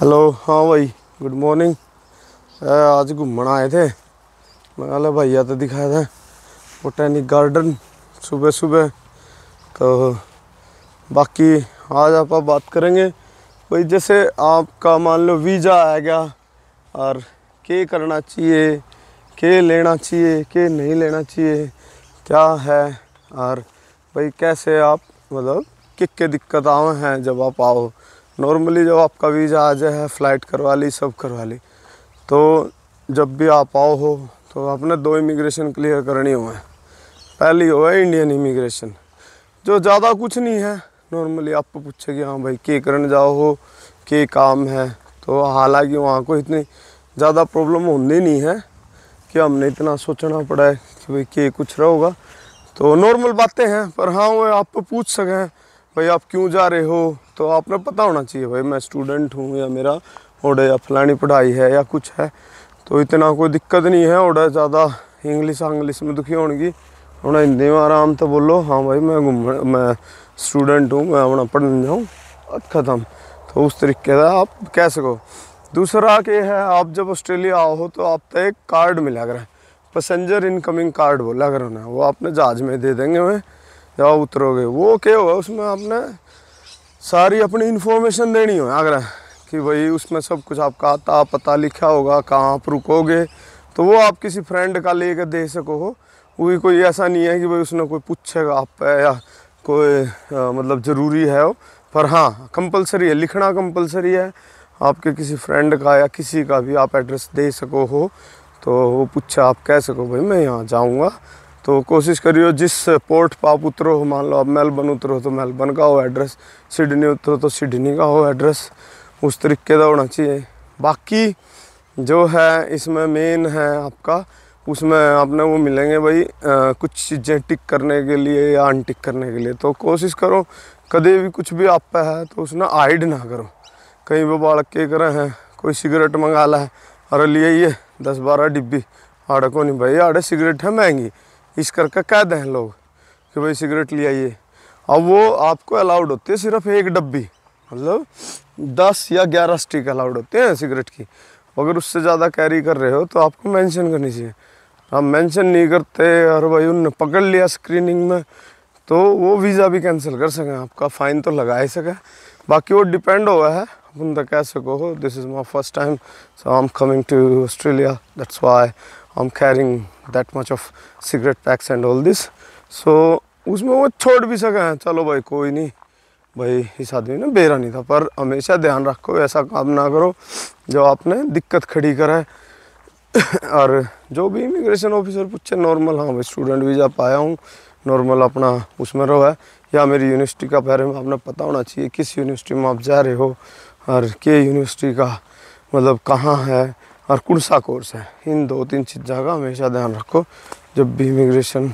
hello हाँ भाई good morning आज घूमना आए थे मैं अला भैया तो दिखाया था बोटैनिक गार्डन सुबह सुबह तो बाकी आज आप बात करेंगे भाई जैसे आपका मान लो वीज़ा आ गया और के करना चाहिए के लेना चाहिए के नहीं लेना चाहिए क्या है और भाई कैसे आप मतलब किक के दिक्कत आवे हैं जब आप आओ नॉर्मली जब आपका वीज़ा आ जाए फ़्लाइट करवा ली सब करवा ली तो जब भी आप आओ हो तो आपने दो इमिग्रेशन क्लियर करनी हो है पहली हो है इंडियन इमिग्रेशन जो ज़्यादा कुछ नहीं है नॉर्मली आपको कि हाँ भाई के करण जाओ हो के काम है तो हालांकि वहाँ को इतनी ज़्यादा प्रॉब्लम होनी नहीं है कि हमने इतना सोचना पड़ा है कि भाई के कुछ रहोगा तो नॉर्मल बातें हैं पर हाँ वो आप पूछ सकें भाई आप क्यों जा रहे हो तो आपने पता होना चाहिए भाई मैं स्टूडेंट हूँ या मेरा ओडे या फलानी पढ़ाई है या कुछ है तो इतना कोई दिक्कत नहीं है ओडे ज़्यादा इंग्लिश अंग्लिश में दुखी होगी उन्हें हिंदी में आराम तो बोलो हाँ भाई मैं घूम मैं स्टूडेंट हूँ मैं अपना पढ़ने जाऊँ ख़त्म तो उस तरीके का आप कह सको दूसरा के है आप जब ऑस्ट्रेलिया आओ तो आप तो एक कार्ड मिला करें पैसेंजर इनकमिंग कार्ड बोला करो ना वो आपने जहाज में दे देंगे वह जब उतरोगे वो क्या होगा उसमें आपने सारी अपनी इन्फॉर्मेशन देनी हो आगरा कि भाई उसमें सब कुछ आपका आता पता लिखा होगा कहाँ आप रुकोगे तो वो आप किसी फ्रेंड का ले कर दे सको हो वही कोई ऐसा नहीं है कि भाई उसने कोई पूछेगा आप या कोई आ, मतलब ज़रूरी है वो पर हाँ कंपलसरी है लिखना कंपलसरी है आपके किसी फ्रेंड का या किसी का भी आप एड्रेस दे सको हो तो वो पूछा आप कह सको भाई मैं यहाँ जाऊँगा तो कोशिश करियो जिस पोर्ट पर आप उतरो हो मान लो आप मेलबर्न उतरो तो मेलबर्न का हो एड्रेस सिडनी उतरो तो सिडनी का हो एड्रेस उस तरीके का होना चाहिए बाकी जो है इसमें मेन है आपका उसमें आपने वो मिलेंगे भाई आ, कुछ चीज़ें टिक करने के लिए या अनटिक करने के लिए तो कोशिश करो कभी भी कुछ भी आप पे है तो उसने हाइड ना करो कहीं वो बालक के करे हैं कोई सिगरेट मंगा ला है अरे लिए ये दस बारह डिब्बी आड़े को नहीं भाई आड़े सिगरेट है महंगी इस करके कह दें लोग कि भाई सिगरेट ले आइए अब वो आपको अलाउड होती है सिर्फ एक डब्बी मतलब दस या ग्यारह स्टिक अलाउड होते हैं सिगरेट की अगर उससे ज़्यादा कैरी कर रहे हो तो आपको मेंशन करनी चाहिए आप मेंशन नहीं करते और भाई उनने पकड़ लिया स्क्रीनिंग में तो वो वीज़ा भी कैंसिल कर सकें आपका फ़ाइन तो लगा ही सकें बाकी वो डिपेंड हुआ है अपन तक कह सको this is my first time so I am coming to Australia that's why am carrying that much of cigarette packs and all this so उसमें वो छोड़ भी सके हैं चलो भाई कोई नहीं भाई इस आदमी ने बेरा नहीं था पर हमेशा ध्यान रखो ऐसा काम ना करो जो आपने दिक्कत खड़ी कराए और जो भी इमिग्रेशन ऑफिसर पूछे नॉर्मल हाँ भाई स्टूडेंट वीज़ा पाया हूँ नॉर्मल अपना उसमें रहो है या मेरी यूनिवर्सिटी का बारे में आपने पता होना चाहिए किस यूनिवर्सिटी में आप जा रहे हो और के यूनिवर्सिटी का मतलब कहाँ है और कुर्सा कोर्स है इन दो तीन चीज़ों का हमेशा ध्यान रखो जब भी इमिग्रेशन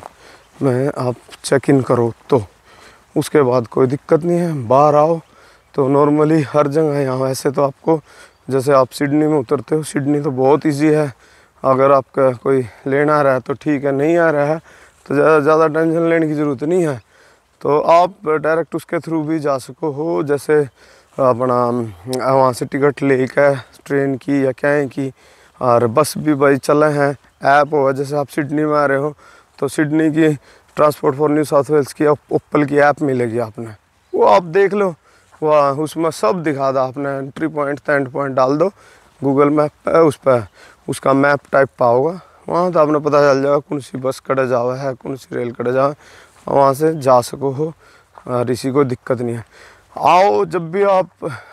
में आप चेक इन करो तो उसके बाद कोई दिक्कत नहीं है बाहर आओ तो नॉर्मली हर जगह यहाँ वैसे तो आपको जैसे आप सिडनी में उतरते हो सिडनी तो बहुत ईजी है अगर आपका कोई लेना आ रहा है तो ठीक है नहीं आ रहा है तो ज़्यादा ज़्यादा टेंशन लेने की ज़रूरत नहीं है तो आप डायरेक्ट उसके थ्रू भी जा सको हो जैसे अपना वहाँ से टिकट कर ट्रेन की या क्या की और बस भी भाई चले हैं ऐप हो जैसे आप सिडनी में आ रहे हो तो सिडनी की transport for New South Wales की ओप्पल की ऐप मिलेगी आपने वो आप देख लो वह उसमें सब दिखा दो आपने एंट्री पॉइंट एंड पॉइंट डाल दो गूगल मैप पे उस पर उसका मैप टाइप पाओगा वहाँ तो आपने पता चल जाएगा कौन सी बस कड़े जावा है कौन सी रेल कड़े जावा वहाँ से जा सको हो और इसी को दिक्कत नहीं है आओ जब भी आप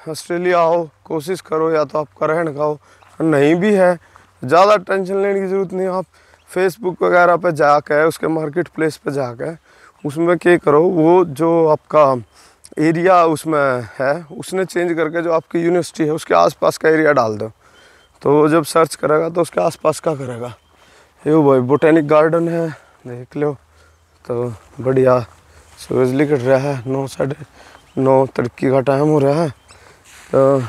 ऑस्ट्रेलिया आओ कोशिश करो या तो आपका रहन खाओ नहीं भी है ज़्यादा टेंशन लेने की ज़रूरत नहीं आप फेसबुक वगैरह पे जाकर उसके मार्केट प्लेस पर जाकर उसमें क्या करो वो जो आपका एरिया उसमें है उसने चेंज करके जो आपकी यूनिवर्सिटी है उसके आसपास का एरिया डाल दो तो जब सर्च करेगा तो उसके आसपास का करेगा यो भाई बोटेनिक गार्डन है देख लो तो बढ़िया सूरज लिख रहा है नौ साढ़े नौ तड़की का टाइम हो रहा है तो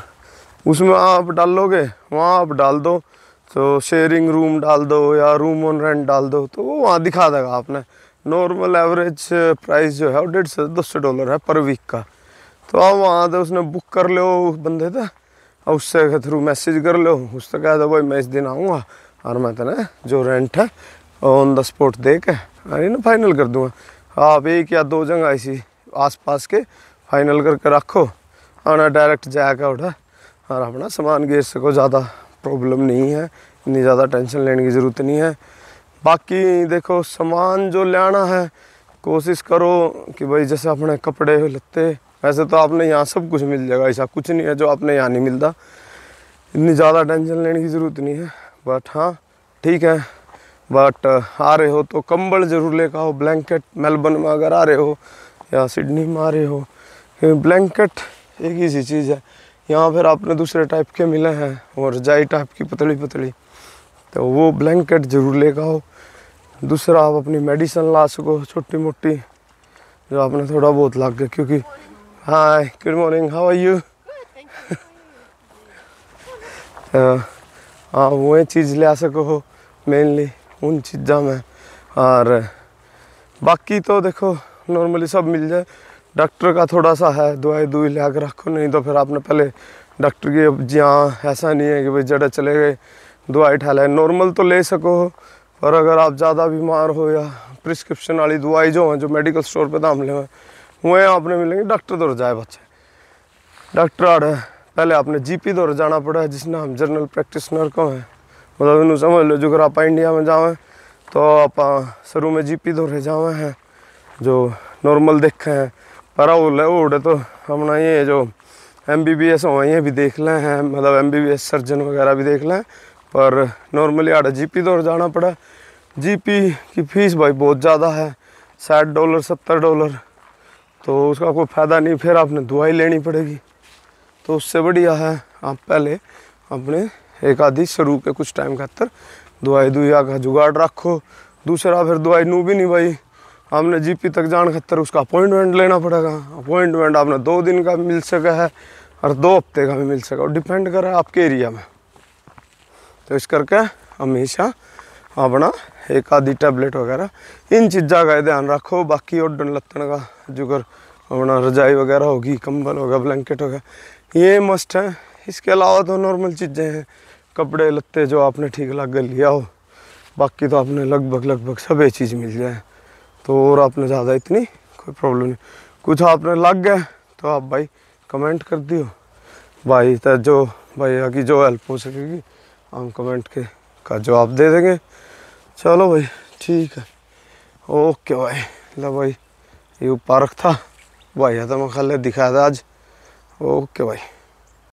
उसमें आप डालोगे वहाँ आप डाल दो तो शेयरिंग रूम डाल दो या रूम ऑन रेंट डाल दो तो वो वहाँ दिखा देगा आपने नॉर्मल एवरेज प्राइस जो है वो डेढ़ सौ दो सौ डॉलर है पर वीक का तो आप वहाँ तो उसने बुक कर लो उस बंदे से और उससे के थ्रू मैसेज कर लो उससे कह दो भाई मैं इस दिन आऊँगा और मैं तेना जो रेंट है ऑन द स्पॉट दे के अरे ना फाइनल कर दूँगा आप एक या दो जगह इसी पास के फाइनल करके रखो आना डायरेक्ट जाएगा उठा और अपना सामान गेस सको ज़्यादा प्रॉब्लम नहीं है इतनी ज़्यादा टेंशन लेने की ज़रूरत नहीं है बाकी देखो सामान जो लेना है कोशिश करो कि भाई जैसे अपने कपड़े लत्ते वैसे तो आपने यहाँ सब कुछ मिल जाएगा ऐसा कुछ नहीं है जो आपने यहाँ नहीं मिलता इतनी ज़्यादा टेंशन लेने की ज़रूरत नहीं है बट हाँ ठीक है बट आ रहे हो तो कंबल ज़रूर लेकर आओ ब्लैंकेट मेलबर्न में अगर आ रहे हो या सिडनी में आ रहे हो ब्लैंकेट एक ही सी चीज़ है यहाँ फिर आपने दूसरे टाइप के मिले हैं और जाई टाइप की पतली पतली तो वो ब्लैंकेट ज़रूर लेकर आओ दूसरा आप अपनी मेडिसिन ला सको छोटी मोटी जो आपने थोड़ा बहुत लग गया क्योंकि hi good morning how are you हाँ वो चीज़ ले सको हो मेनली उन चीज़ा में और बाकी तो देखो नॉर्मली सब मिल जाए डॉक्टर का थोड़ा सा है दवाई दुई ला के रखो नहीं तो फिर आपने पहले डॉक्टर की जी हाँ ऐसा नहीं है कि भाई जड़े चले गए दवाई ठहला नॉर्मल तो ले सको और अगर आप ज़्यादा बीमार हो या प्रिस्क्रिप्शन वाली दवाई जो हैं जो मेडिकल स्टोर पर दाम ले वह आपने मिलेंगे डॉक्टर दौर जाए बच्चे डॉक्टर आ पहले आपने जीपी दौर जाना पड़ा है जिसने हम जनरल प्रैक्टिस को हैं मतलब इन समझ लो जो अगर आप इंडिया में जावें तो आप शुरू में जीपी दौरे जावे हैं जो नॉर्मल देखे हैं पर उड़े तो हमने ये जो एम बी बी एस हुआ ये भी देख लें हैं मतलब M B B S surgeon वगैरह भी देख लें पर नॉर्मली आड़ा जी पी दौर जाना पड़ा जी पी की फीस भाई बहुत ज़्यादा है साठ डॉलर सत्तर डॉलर तो उसका कोई फ़ायदा नहीं फिर आपने दवाई लेनी पड़ेगी तो उससे बढ़िया है आप पहले अपने एक आधी शुरू के कुछ टाइम खातर दवाई दुआ का जुगाड़ रखो दूसरा फिर दवाई नू भी नहीं भाई आपने जीपी तक जान खतर उसका अपॉइंटमेंट लेना पड़ेगा अपॉइंटमेंट आपने दो दिन का भी मिल सका है और दो हफ्ते का भी मिल सका और डिपेंड करे आपके एरिया में तो इस करके हमेशा अपना एक आधी टैबलेट वगैरह इन चीज़ों का ध्यान रखो बाकी ओडन लत्तन का जुगर अपना रजाई वगैरह होगी कंबल होगा ब्लैंकेट होगा ये मस्ट है इसके अलावा तो नॉर्मल चीज़ें हैं कपड़े लत्ते जो आपने ठीक लग लिया हो बाकी तो आपने लगभग लगभग सब ये चीज़ मिल जाए तो और आपने ज़्यादा इतनी कोई प्रॉब्लम नहीं कुछ आपने लग गए तो आप भाई कमेंट कर दियो भाई तो जो भाई की जो हेल्प हो सकेगी हम कमेंट के का जवाब दे देंगे चलो भाई ठीक है ओके भाई लो भाई ये पार्क था भाई तो मैं खाले दिखाया था आज ओके भाई